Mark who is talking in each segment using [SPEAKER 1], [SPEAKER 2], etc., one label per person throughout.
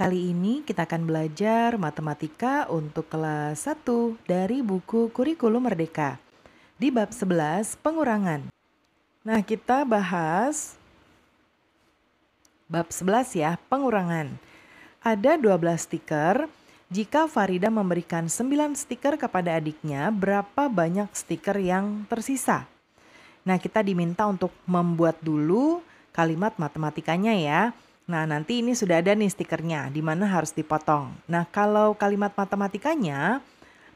[SPEAKER 1] Kali ini kita akan belajar matematika untuk kelas 1 dari buku Kurikulum Merdeka. Di bab 11, pengurangan. Nah, kita bahas bab 11 ya, pengurangan. Ada 12 stiker. Jika Farida memberikan 9 stiker kepada adiknya, berapa banyak stiker yang tersisa? Nah, kita diminta untuk membuat dulu kalimat matematikanya ya. Nah, nanti ini sudah ada nih stikernya di mana harus dipotong. Nah, kalau kalimat matematikanya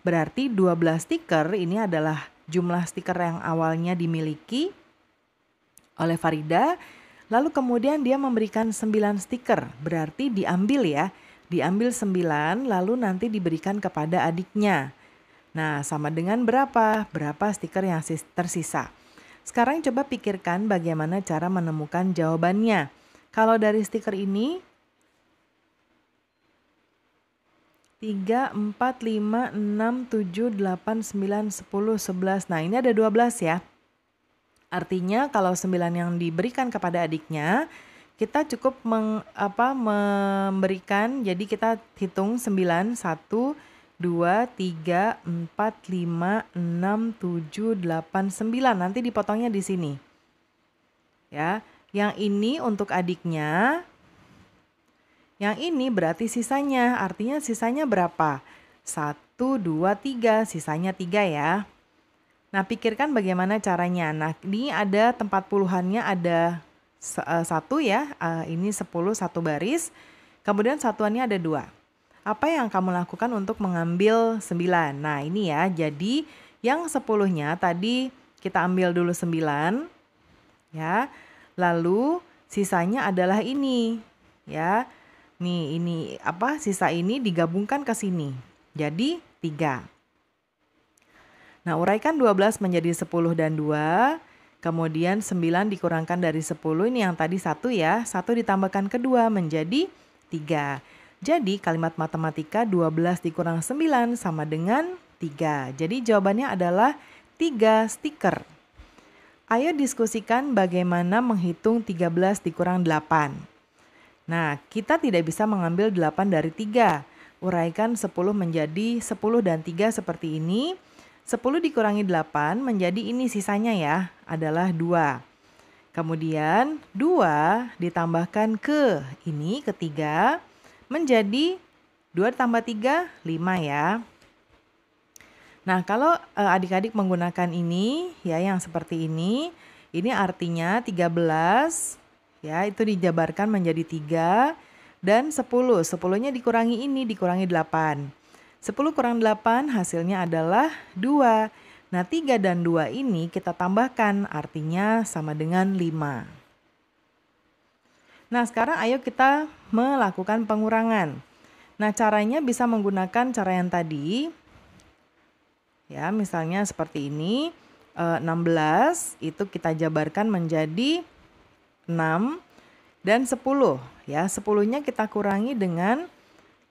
[SPEAKER 1] berarti 12 stiker ini adalah jumlah stiker yang awalnya dimiliki oleh Farida, lalu kemudian dia memberikan 9 stiker, berarti diambil ya. Diambil 9 lalu nanti diberikan kepada adiknya. Nah, sama dengan berapa? Berapa stiker yang tersisa? Sekarang coba pikirkan bagaimana cara menemukan jawabannya. Kalau dari stiker ini 3, 4, 5, 6, 7, 8, 9, 10, 11. Nah ini ada 12 ya. Artinya kalau 9 yang diberikan kepada adiknya, kita cukup meng, apa, memberikan, jadi kita hitung 9, 1, 2, 3, 4, 5, 6, 7, 8, 9. Nanti dipotongnya di sini. Ya, yang ini untuk adiknya. Yang ini berarti sisanya. Artinya sisanya berapa? 1, 2, 3. Sisanya 3 ya. Nah, pikirkan bagaimana caranya. Nah, ini ada tempat puluhannya ada eh, satu ya. Eh, ini 10, satu baris. Kemudian satuannya ada dua. Apa yang kamu lakukan untuk mengambil 9? Nah, ini ya. Jadi, yang sepuluhnya tadi kita ambil dulu 9. Ya. Lalu sisanya adalah ini, ya. Nih, ini apa? Sisa ini digabungkan ke sini. Jadi 3. Nah, uraikan 12 menjadi 10 dan 2. Kemudian 9 dikurangkan dari 10 ini yang tadi 1 ya. 1 ditambahkan ke 2 menjadi 3. Jadi kalimat matematika 12 dikurang 9 sama dengan 3. Jadi jawabannya adalah 3 stiker. Ayo diskusikan bagaimana menghitung 13 dikurang 8. Nah, kita tidak bisa mengambil 8 dari 3. Uraikan 10 menjadi 10 dan 3 seperti ini. 10 dikurangi 8 menjadi ini sisanya ya, adalah 2. Kemudian 2 ditambahkan ke ini ketiga menjadi 2 tambah 3, 5 ya. Nah, kalau eh, adik-adik uh, menggunakan ini ya yang seperti ini, ini artinya 13 ya itu dijabarkan menjadi 3 dan 10. 10-nya dikurangi ini dikurangi 8. 10 kurang 8 hasilnya adalah 2. Nah, 3 dan 2 ini kita tambahkan artinya sama dengan 5. Nah, sekarang ayo kita melakukan pengurangan. Nah, caranya bisa menggunakan cara yang tadi, Ya, misalnya seperti ini 16 eh, itu kita jabarkan menjadi 6 dan 10 ya. 10-nya kita kurangi dengan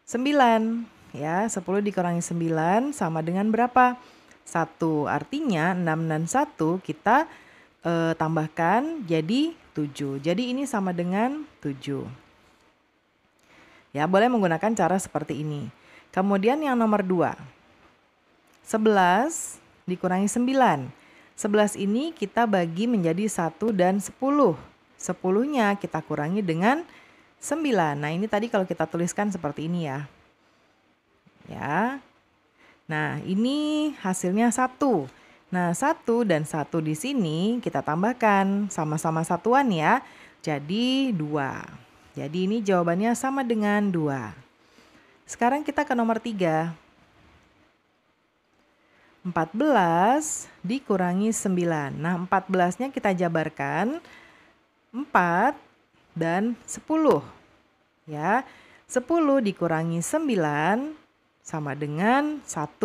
[SPEAKER 1] 9 ya. 10 dikurangi 9 sama dengan berapa? 1. Artinya 6 dan 1 kita eh, tambahkan jadi 7. Jadi ini sama dengan 7. Ya, boleh menggunakan cara seperti ini. Kemudian yang nomor 2. 11 dikurangi 9. 11 ini kita bagi menjadi 1 dan 10. 10-nya kita kurangi dengan 9. Nah, ini tadi kalau kita tuliskan seperti ini ya. Ya. Nah, ini hasilnya 1. Nah, 1 dan 1 di sini kita tambahkan sama-sama satuan ya. Jadi 2. Jadi ini jawabannya sama dengan 2. Sekarang kita ke nomor 3. 14 dikurangi 9. Nah, 14-nya kita jabarkan 4 dan 10. Ya. 10 dikurangi 9 sama dengan 1.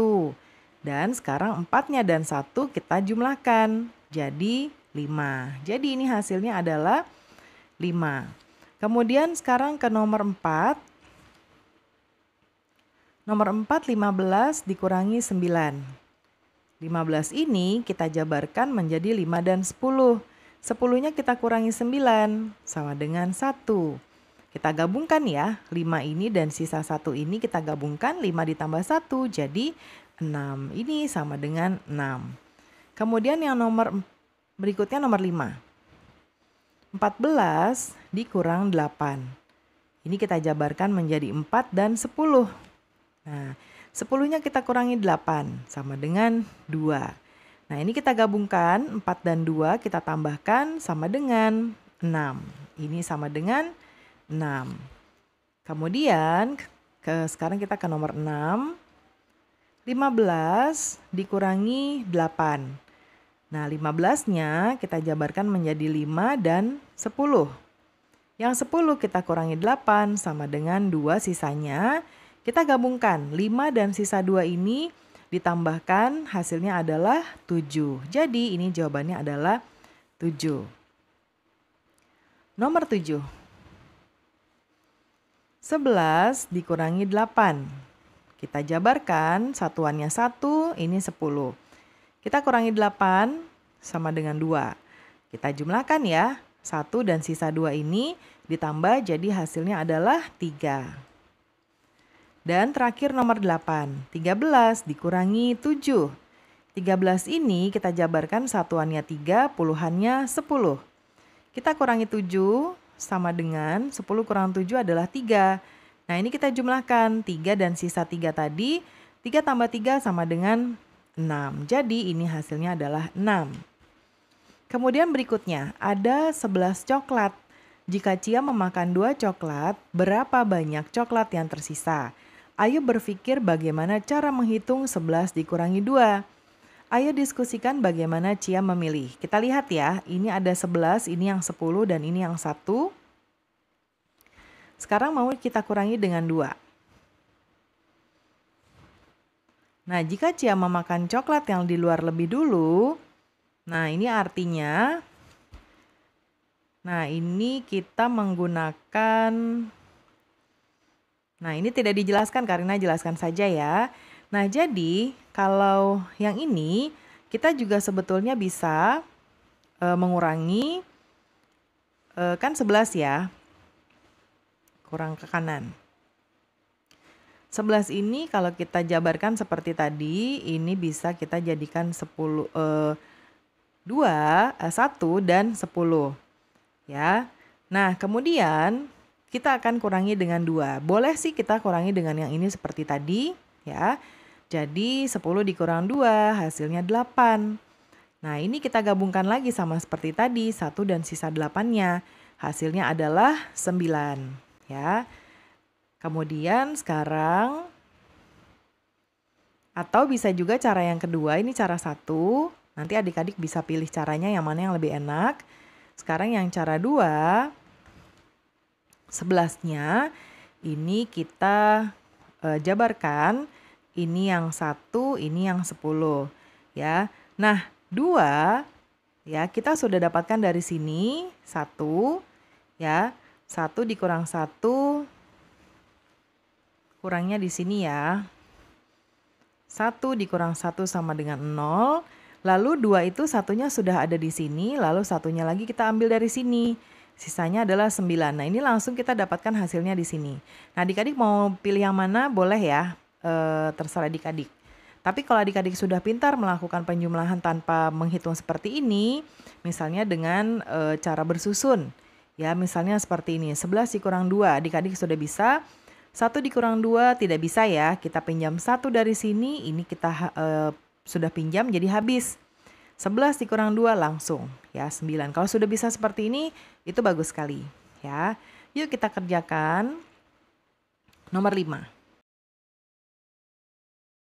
[SPEAKER 1] Dan sekarang 4-nya dan 1 kita jumlahkan. Jadi 5. Jadi ini hasilnya adalah 5. Kemudian sekarang ke nomor 4. Nomor 4 15 dikurangi 9. 15 ini kita jabarkan menjadi 5 dan 10. 10-nya kita kurangi 9 sama dengan 1. Kita gabungkan ya, 5 ini dan sisa 1 ini kita gabungkan 5 ditambah 1 jadi 6. Ini sama dengan 6. Kemudian yang nomor berikutnya nomor 5. 14 dikurang 8. Ini kita jabarkan menjadi 4 dan 10. Nah, 10 nya kita kurangi 8 sama dengan 2. Nah ini kita gabungkan 4 dan 2 kita tambahkan sama dengan 6. Ini sama dengan 6. Kemudian ke, sekarang kita ke nomor 6. 15 dikurangi 8. Nah 15-nya kita jabarkan menjadi 5 dan 10. Yang 10 kita kurangi 8 sama dengan 2 sisanya. Kita gabungkan 5 dan sisa 2 ini ditambahkan hasilnya adalah 7. Jadi ini jawabannya adalah 7. Nomor 7. 11 dikurangi 8. Kita jabarkan satuannya 1, ini 10. Kita kurangi 8 sama dengan 2. Kita jumlahkan ya, 1 dan sisa 2 ini ditambah jadi hasilnya adalah 3. Dan terakhir nomor 8, 13 dikurangi 7. 13 ini kita jabarkan satuannya 3, puluhannya 10. Kita kurangi 7 sama dengan 10 kurang 7 adalah 3. Nah ini kita jumlahkan 3 dan sisa 3 tadi. 3 tambah 3 sama dengan 6. Jadi ini hasilnya adalah 6. Kemudian berikutnya, ada 11 coklat. Jika Cia memakan 2 coklat, berapa banyak coklat yang tersisa? Ayo berpikir bagaimana cara menghitung 11 dikurangi 2. Ayo diskusikan bagaimana Cia memilih. Kita lihat ya, ini ada 11, ini yang 10, dan ini yang 1. Sekarang mau kita kurangi dengan 2. Nah, jika Cia memakan coklat yang di luar lebih dulu, nah ini artinya Nah, ini kita menggunakan Nah, ini tidak dijelaskan karena jelaskan saja ya. Nah, jadi kalau yang ini kita juga sebetulnya bisa e, mengurangi e, kan 11 ya. Kurang ke kanan. 11 ini kalau kita jabarkan seperti tadi, ini bisa kita jadikan 10 e, 2, 1 e, dan 10. Ya. Nah, kemudian kita akan kurangi dengan dua. Boleh sih kita kurangi dengan yang ini seperti tadi ya. Jadi 10 dikurang 2 hasilnya 8. Nah ini kita gabungkan lagi sama seperti tadi 1 dan sisa 8-nya. Hasilnya adalah 9 ya. Kemudian sekarang atau bisa juga cara yang kedua ini cara satu. Nanti adik-adik bisa pilih caranya yang mana yang lebih enak. Sekarang yang cara dua, Sebelasnya ini kita e, jabarkan ini yang satu, ini yang sepuluh, ya. Nah, dua ya kita sudah dapatkan dari sini satu, ya. Satu dikurang satu, kurangnya di sini ya. Satu dikurang satu sama dengan nol. Lalu dua itu satunya sudah ada di sini, lalu satunya lagi kita ambil dari sini. Sisanya adalah 9. Nah, ini langsung kita dapatkan hasilnya di sini. Nah, adik-adik mau pilih yang mana boleh ya. E, terserah adik-adik. Tapi kalau adik-adik sudah pintar melakukan penjumlahan tanpa menghitung seperti ini, misalnya dengan e, cara bersusun. Ya, misalnya seperti ini. 11 dikurang 2. Adik-adik sudah bisa 1 dikurang 2 tidak bisa ya. Kita pinjam 1 dari sini, ini kita e, sudah pinjam jadi habis. 11 dikurang 2 langsung ya 9. Kalau sudah bisa seperti ini itu bagus sekali ya. Yuk kita kerjakan nomor lima